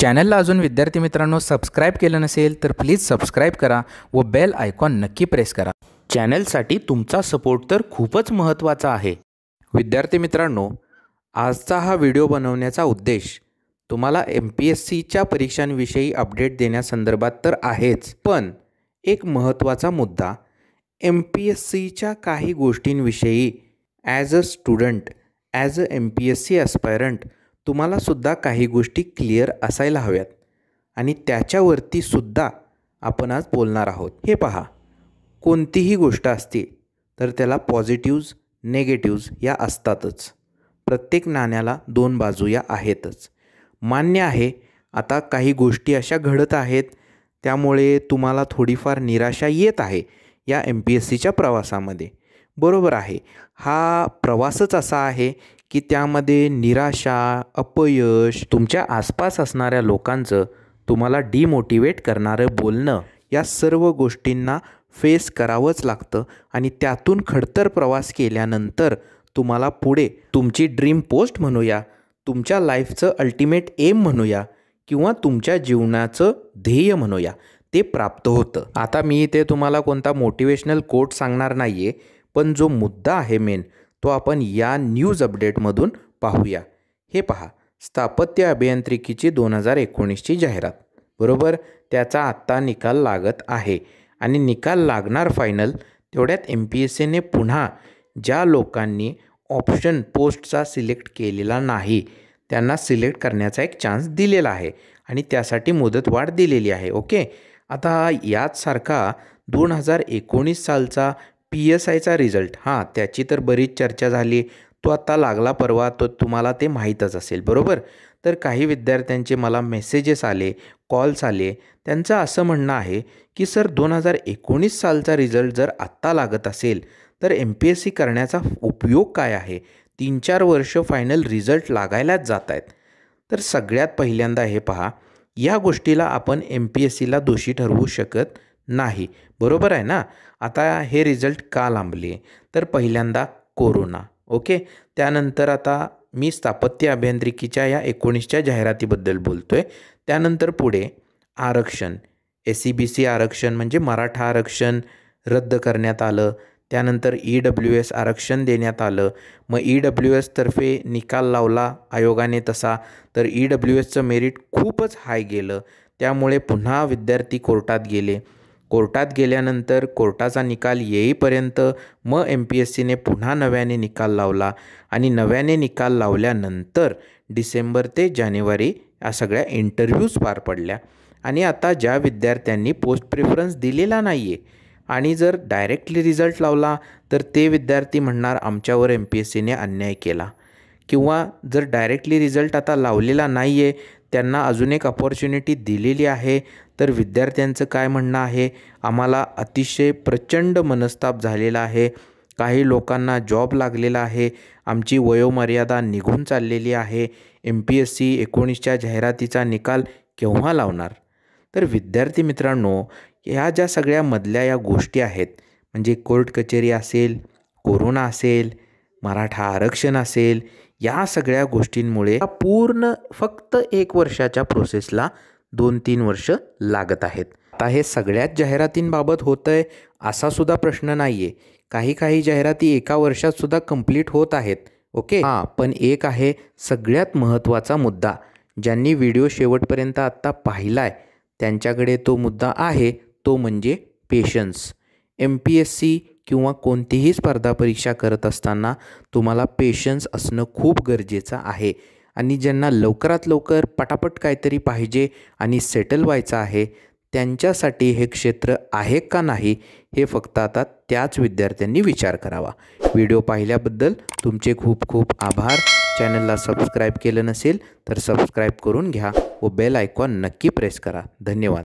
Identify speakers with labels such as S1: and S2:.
S1: चॅनलला अजून विद्यार्थी मित्रांनो सबस्क्राईब केलं नसेल तर प्लीज सबस्क्राईब करा व बेल आयकॉन नक्की प्रेस करा चॅनलसाठी तुमचा सपोर्ट तर खूपच महत्त्वाचा आहे विद्यार्थी मित्रांनो आजचा हा व्हिडिओ बनवण्याचा उद्देश तुम्हाला एम पी एस सीच्या परीक्षांविषयी अपडेट देण्यासंदर्भात तर आहेच पण एक महत्त्वाचा मुद्दा एम पी एस सीच्या काही गोष्टींविषयी as a student as a M P S C aspirant तुम्हाला सुद्धा काही गोष्टी क्लिअर असायला हव्यात आणि त्याच्यावरती सुद्धा आपण आज बोलणार आहोत हे पहा कोणतीही गोष्ट असते तर त्याला पॉझिटिव्ज नेगेटिव्ज या असतातच प्रत्येक नाण्याला दोन बाजू या आहेतच मान्य आहे आता काही गोष्टी अशा घडत आहेत त्यामुळे तुम्हाला थोडीफार निराशा येत आहे या एम पी एस सीच्या प्रवासामध्ये बरोबर आहे हा प्रवासच असा आहे की त्यामध्ये निराशा अपयश तुमच्या आसपास असणाऱ्या लोकांचं तुम्हाला डिमोटिवेट करणारं बोलणं या सर्व गोष्टींना फेस करावंच लागतं आणि त्यातून खडतर प्रवास केल्यानंतर तुम्हाला पुढे तुमची ड्रीम पोस्ट म्हणूया तुमच्या लाईफचं अल्टिमेट एम म्हणूया किंवा तुमच्या जीवनाचं ध्येय म्हणूया ते प्राप्त होतं आता मी इथे तुम्हाला कोणता मोटिवेशनल कोट सांगणार नाही आहे पण जो मुद्दा आहे मेन तो आपण या न्यूज अपडेटमधून पाहूया हे पहा स्थापत्य अभियांत्रिकीची दोन हजार एकोणीसची जाहिरात बरोबर त्याचा आत्ता निकाल लागत आहे आणि निकाल लागणार फायनल तेवढ्यात एम पी एस सीने पुन्हा ज्या लोकांनी ऑप्शन पोस्टचा सिलेक्ट केलेला नाही त्यांना सिलेक्ट करण्याचा एक चान्स दिलेला आहे आणि त्यासाठी मुदतवाढ दिलेली आहे ओके आता याचसारखा दोन हजार एकोणीस सालचा पी एस आयचा रिझल्ट हां त्याची तर बरीच चर्चा झाली तो आत्ता लागला परवा तो तुम्हाला ते माहीतच असेल बरोबर तर काही विद्यार्थ्यांचे मला मेसेजेस आले कॉल्स आले त्यांचं असं म्हणणं आहे की सर दोन हजार एकोणीस सालचा रिझल्ट जर आत्ता लागत असेल तर एम पी एस सी करण्याचा उपयोग काय आहे तीन चार वर्ष फायनल रिझल्ट लागायलाच जात आहेत तर सगळ्यात पहिल्यांदा हे पहा या गोष्टीला आपण एम पी एस सीला दोषी ठरवू शकत नाही बरोबर आहे ना आता हे रिझल्ट का लांबले तर पहिल्यांदा कोरोना ओके त्यानंतर आता मी स्थापत्य अभियांत्रिकीच्या या एकोणीसच्या जाहिरातीबद्दल बोलतो आहे त्यानंतर पुढे आरक्षण एस सी बी सी आरक्षण म्हणजे मराठा आरक्षण रद्द करण्यात आलं त्यानंतर ई डब्ल्यू एस आरक्षण देण्यात आलं मग ई e डब्ल्यू एसतर्फे निकाल लावला आयोगाने तसा तर ई डब्ल्यू एसचं मेरिट खूपच हाय गेलं त्यामुळे पुन्हा विद्यार्थी कोर्टात गेले कोर्टात गेल्यानंतर कोर्टाचा निकाल येईपर्यंत म एम पी एस सीने पुन्हा नव्याने निकाल लावला आणि नव्याने निकाल लावल्यानंतर डिसेंबर ते जानेवारी या सगळ्या इंटरव्ह्यूज पार पडल्या आणि आता ज्या विद्यार्थ्यांनी पोस्ट प्रेफरन्स दिलेला नाही आहे आणि जर डायरेक्टली रिझल्ट लावला तर ते विद्यार्थी म्हणणार आमच्यावर एम पी एस सीने अन्याय केला किंवा जर डायरेक्टली रिझल्ट आता लावलेला नाही आहे त्यांना अजून एक अपॉर्च्युनिटी दिलेली आहे तर विद्यार्थ्यांचं काय म्हणणं आहे आम्हाला अतिशय प्रचंड मनस्ताप झालेला आहे काही लोकांना जॉब लागलेला आहे आमची वयोमर्यादा निघून चाललेली आहे एम पी एस सी एकोणीसच्या जाहिरातीचा निकाल केव्हा लावणार तर विद्यार्थी मित्रांनो ह्या ज्या सगळ्या मधल्या या गोष्टी आहेत म्हणजे कोर्ट कचेरी असेल कोरोना असेल मराठा आरक्षण असेल या सगळ्या गोष्टींमुळे पूर्ण फक्त एक वर्षाच्या प्रोसेसला दोन तीन वर्ष लागत आहेत आता हे सगळ्याच जाहिरातींबाबत होतं आहे सुद्धा प्रश्न नाही आहे काही काही जाहिराती एका वर्षात सुद्धा कंप्लीट होत आहेत ओके हां पण एक आहे सगळ्यात महत्त्वाचा मुद्दा ज्यांनी व्हिडिओ शेवटपर्यंत आत्ता पाहिला आहे त्यांच्याकडे तो मुद्दा आहे तो म्हणजे patience M P S C किंवा कोणतीही स्पर्धा परीक्षा करत असताना तुम्हाला पेशन्स असणं खूप गरजेचं आहे आणि ज्यांना लवकरात लवकर पटापट काहीतरी पाहिजे आणि सेटल व्हायचं आहे त्यांच्यासाठी हे क्षेत्र आहे का नाही हे फक्त आता त्याच विद्यार्थ्यांनी विचार करावा व्हिडिओ पाहिल्याबद्दल तुमचे खूप खूप आभार चॅनलला सबस्क्राईब केलं नसेल तर सबस्क्राईब करून घ्या व बेल आयकॉन नक्की प्रेस करा धन्यवाद